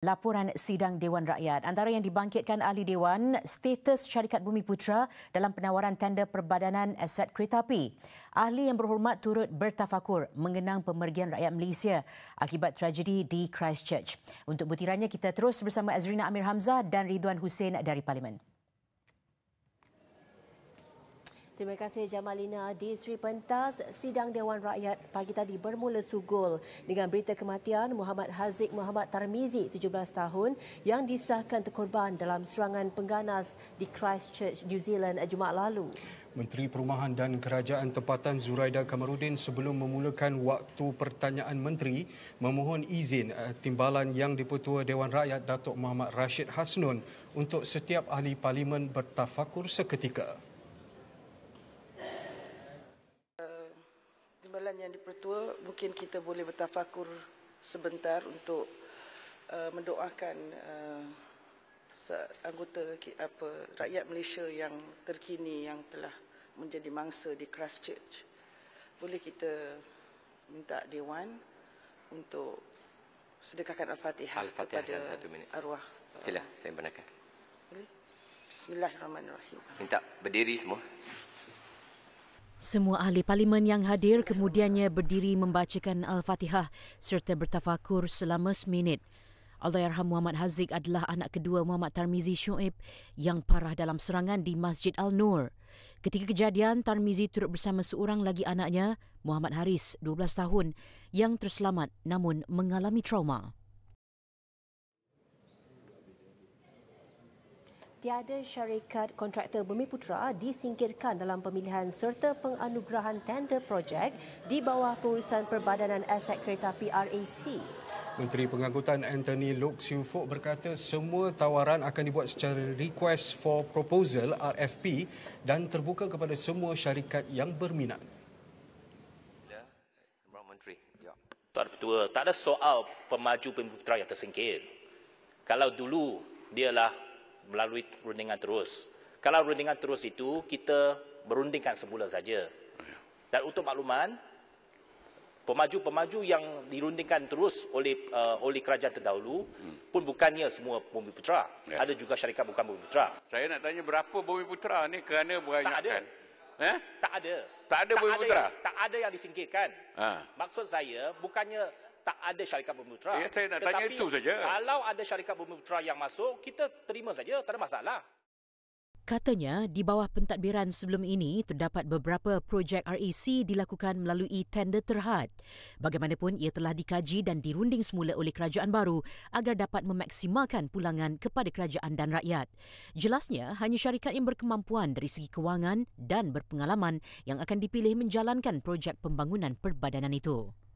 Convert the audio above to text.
Laporan sidang Dewan Rakyat antara yang dibangkitkan ahli dewan status syarikat Bumi Putra dalam penawaran tender perbadanan aset kereta api. Ahli yang berhormat turut bertafakur mengenang pemergian rakyat Malaysia akibat tragedi di Christchurch. Untuk butirannya kita terus bersama Azrina Amir Hamzah dan Ridwan Hussein dari Parlimen. Terima kasih Jamalina di Sri Pentas. Sidang Dewan Rakyat pagi tadi bermula sugul dengan berita kematian Muhammad Haziq Muhammad Tarmizi, 17 tahun, yang disahkan terkorban dalam serangan pengganas di Christchurch, New Zealand, Jumaat lalu. Menteri Perumahan dan Kerajaan Tempatan Zuraida Kamarudin sebelum memulakan waktu pertanyaan menteri memohon izin eh, timbalan yang dipertua Dewan Rakyat Datuk Muhammad Rashid Hasnun untuk setiap ahli parlimen bertafakur seketika. Tuan Yang Dipertua, mungkin kita boleh bertafakur sebentar untuk uh, mendoakan uh, anggota apa, rakyat Malaysia yang terkini yang telah menjadi mangsa di Christchurch. Boleh kita minta Dewan untuk sedekahkan Al-Fatihah, al kepada satu minit. arwah. Sila, saya benarkan. Boleh? Bismillahirrahmanirrahim. Minta berdiri semua. Semua ahli parlimen yang hadir kemudiannya berdiri membacakan Al-Fatihah serta bertafakur selama seminit. Allahyarham Muhammad Haziq adalah anak kedua Muhammad Tarmizi Shuib yang parah dalam serangan di Masjid Al-Nur. Ketika kejadian, Tarmizi turut bersama seorang lagi anaknya, Muhammad Haris, 12 tahun, yang terselamat namun mengalami trauma. tiada syarikat kontraktor Bumi Putra disingkirkan dalam pemilihan serta penganugerahan tender projek di bawah pengurusan Perbadanan Aset Kereta PRAC. Menteri Pengangkutan Anthony Lok Siu Fok berkata semua tawaran akan dibuat secara request for proposal RFP dan terbuka kepada semua syarikat yang berminat. Ya. Tuan Ketua, tak ada soal pemaju Bumi Putra yang tersingkir. Kalau dulu dia lah melalui rundingan terus. Kalau rundingan terus itu, kita berundingkan semula saja. Ya. Dan untuk makluman, pemaju-pemaju yang dirundingkan terus oleh uh, oleh kerajaan terdahulu hmm. pun bukannya semua Bumi Putra. Ya. Ada juga syarikat bukan Bumi Putra. Saya nak tanya berapa Bumi Putra ni kerana banyakkan? Tak ada. Eh? Tak ada. Tak ada Bumi ada Yang, tak ada yang disingkirkan. Ha. Maksud saya, bukannya tak ada syarikat bumi putra. Ya, saya nak Tetapi, tanya itu saja. Kalau ada syarikat bumi putra yang masuk, kita terima saja, tak ada masalah. Katanya, di bawah pentadbiran sebelum ini, terdapat beberapa projek REC dilakukan melalui tender terhad. Bagaimanapun, ia telah dikaji dan dirunding semula oleh kerajaan baru agar dapat memaksimalkan pulangan kepada kerajaan dan rakyat. Jelasnya, hanya syarikat yang berkemampuan dari segi kewangan dan berpengalaman yang akan dipilih menjalankan projek pembangunan perbadanan itu.